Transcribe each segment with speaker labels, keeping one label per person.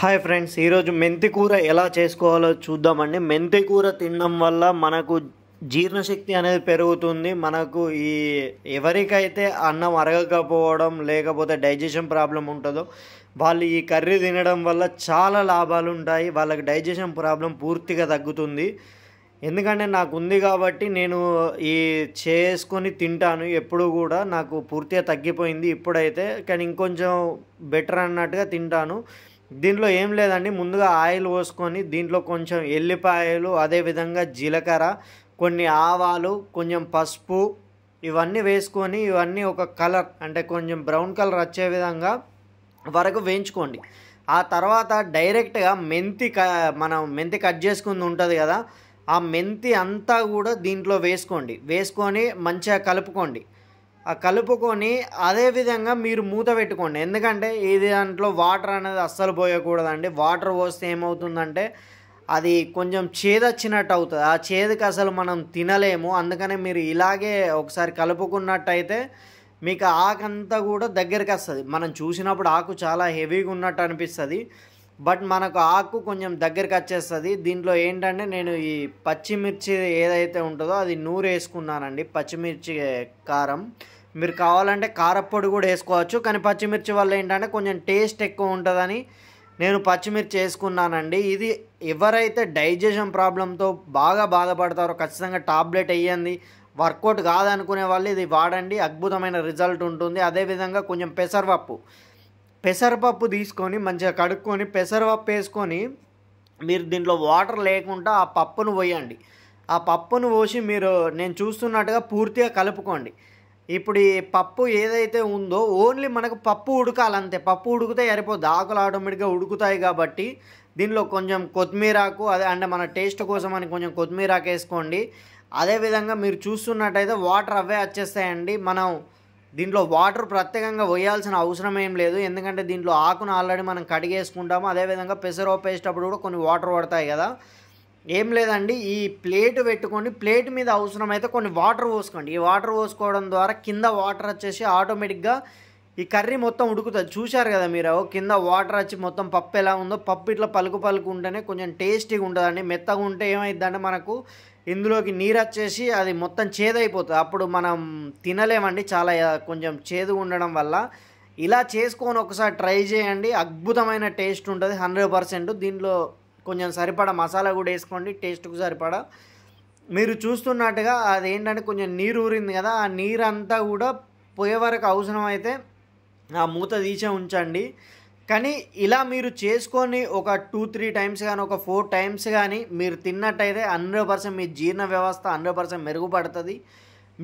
Speaker 1: hi friends ఈరోజు మెంతి కూర ఎలా చేసుకోవాలో చూద్దామండి మెంతి కూర తినడం వల్ల మనకు జీర్ణశక్తి అనేది పెరుగుతుంది మనకు ఈ ఎవరికైతే అన్నం అరగకపోవడం లేకపోతే డైజెషన్ ప్రాబ్లం ఉంటుందో వాళ్ళు ఈ కర్రీ తినడం వల్ల చాలా లాభాలు ఉంటాయి వాళ్ళకి డైజెషన్ ప్రాబ్లం పూర్తిగా తగ్గుతుంది ఎందుకంటే నాకు ఉంది కాబట్టి నేను ఈ చేసుకొని తింటాను ఎప్పుడు కూడా నాకు పూర్తిగా తగ్గిపోయింది ఇప్పుడైతే కానీ ఇంకొంచెం బెటర్ అన్నట్టుగా తింటాను దీంట్లో ఏం లేదండి ముందుగా ఆయిల్ పోసుకొని దీంట్లో కొంచెం ఎల్లిపాయలు అదేవిధంగా జీలకర్ర కొన్ని ఆవాలు కొంచెం పసుపు ఇవన్నీ వేసుకొని ఇవన్నీ ఒక కలర్ అంటే కొంచెం బ్రౌన్ కలర్ వచ్చే విధంగా వరకు వేయించుకోండి ఆ తర్వాత డైరెక్ట్గా మెంతి క మనం మెంతి కట్ చేసుకుంది ఉంటుంది కదా ఆ మెంతి అంతా కూడా దీంట్లో వేసుకోండి వేసుకొని మంచిగా కలుపుకోండి కలుపుకొని అదేవిధంగా మీరు మూత పెట్టుకోండి ఎందుకంటే ఇది దాంట్లో వాటర్ అనేది అస్సలు పోయకూడదండి వాటర్ పోస్తే ఏమవుతుందంటే అది కొంచెం చేదొచ్చినట్టు అవుతుంది ఆ చేదుకి అసలు మనం తినలేము అందుకనే మీరు ఇలాగే ఒకసారి కలుపుకున్నట్టయితే మీకు ఆకంతా కూడా దగ్గరికి వస్తుంది మనం చూసినప్పుడు ఆకు చాలా హెవీగా ఉన్నట్టు అనిపిస్తుంది బట్ మనకు ఆకు కొంచెం దగ్గరికి వచ్చేస్తుంది దీంట్లో ఏంటంటే నేను ఈ పచ్చిమిర్చి ఏదైతే ఉంటుందో అది నూరు వేసుకున్నానండి పచ్చిమిర్చి కారం మీరు కావాలంటే కారప్పొడి కూడా వేసుకోవచ్చు కానీ పచ్చిమిర్చి వల్ల ఏంటంటే కొంచెం టేస్ట్ ఎక్కువ ఉంటుందని నేను పచ్చిమిర్చి వేసుకున్నానండి ఇది ఎవరైతే డైజెషన్ ప్రాబ్లంతో బాగా బాధపడతారో ఖచ్చితంగా టాబ్లెట్ వేయండి వర్కౌట్ కాదనుకునే వాళ్ళు ఇది వాడండి అద్భుతమైన రిజల్ట్ ఉంటుంది అదేవిధంగా కొంచెం పెసరపప్పు పెసరపప్పు తీసుకొని మంచిగా కడుక్కొని పెసరపప్పు వేసుకొని మీరు దీంట్లో వాటర్ లేకుండా ఆ పప్పును పోయండి ఆ పప్పును పోసి మీరు నేను చూస్తున్నట్టుగా పూర్తిగా కలుపుకోండి ఇప్పుడు ఈ పప్పు ఏదైతే ఉందో ఓన్లీ మనకు పప్పు ఉడకాలంతే పప్పు ఉడికితే సరిపోదు ఆకులు ఆటోమేటిక్గా ఉడుకుతాయి కాబట్టి దీనిలో కొంచెం కొత్తిమీరాకు అదే అంటే మన టేస్ట్ కోసం అని కొంచెం కొత్తిమీరాకు వేసుకోండి అదేవిధంగా మీరు చూస్తున్నట్టయితే వాటర్ అవే వచ్చేస్తాయండి మనం దీంట్లో వాటర్ ప్రత్యేకంగా వేయాల్సిన అవసరం ఏం లేదు ఎందుకంటే దీంట్లో ఆకును ఆల్రెడీ మనం కడిగేసుకుంటాము అదేవిధంగా పెసరపేస్ట్ అప్పుడు కూడా కొన్ని వాటర్ పడతాయి కదా ఏం లేదండి ఈ ప్లేట్ పెట్టుకొని ప్లేట్ మీద అవసరమైతే కొన్ని వాటర్ పోసుకోండి ఈ వాటర్ పోసుకోవడం ద్వారా కింద వాటర్ వచ్చేసి ఆటోమేటిక్గా ఈ కర్రీ మొత్తం ఉడుకుతుంది చూశారు కదా మీరు కింద వాటర్ వచ్చి మొత్తం పప్పు ఎలా ఉందో పప్పు ఇట్లా పలుకు పలుకు ఉంటేనే కొంచెం టేస్టీగా ఉంటుందండి మెత్తగా ఉంటే ఏమైందంటే మనకు ఇందులోకి నీరు వచ్చేసి అది మొత్తం చేదైపోతుంది అప్పుడు మనం తినలేమండి చాలా కొంచెం చేదు ఉండడం వల్ల ఇలా చేసుకొని ఒకసారి ట్రై చేయండి అద్భుతమైన టేస్ట్ ఉంటుంది హండ్రెడ్ పర్సెంట్ దీంట్లో కొంచెం సరిపడా మసాలా కూడా వేసుకోండి టేస్ట్కు సరిపడా మీరు చూస్తున్నట్టుగా అదేంటంటే కొంచెం నీరు ఊరింది కదా ఆ నీరు అంతా కూడా పోయే వరకు అవసరమైతే ఆ మూత తీసే ఉంచండి కానీ ఇలా మీరు చేసుకొని ఒక టూ త్రీ టైమ్స్ కానీ ఒక ఫోర్ టైమ్స్ కానీ మీరు తిన్నట్టయితే హండ్రెడ్ మీ జీర్ణ వ్యవస్థ హండ్రెడ్ పర్సెంట్ మెరుగుపడుతుంది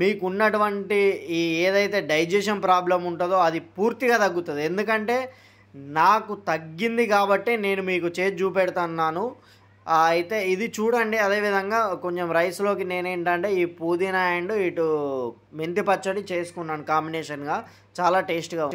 Speaker 1: మీకు ఉన్నటువంటి ఈ ఏదైతే డైజెషన్ ప్రాబ్లం ఉంటుందో అది పూర్తిగా తగ్గుతుంది ఎందుకంటే నాకు తగ్గింది కాబట్టే నేను మీకు చేసి చూపెడుతున్నాను అయితే ఇది చూడండి అదేవిధంగా కొంచెం రైస్లోకి నేనేంటంటే ఈ పుదీనా అండ్ ఇటు మెంతి పచ్చడి చేసుకున్నాను కాంబినేషన్గా చాలా టేస్ట్గా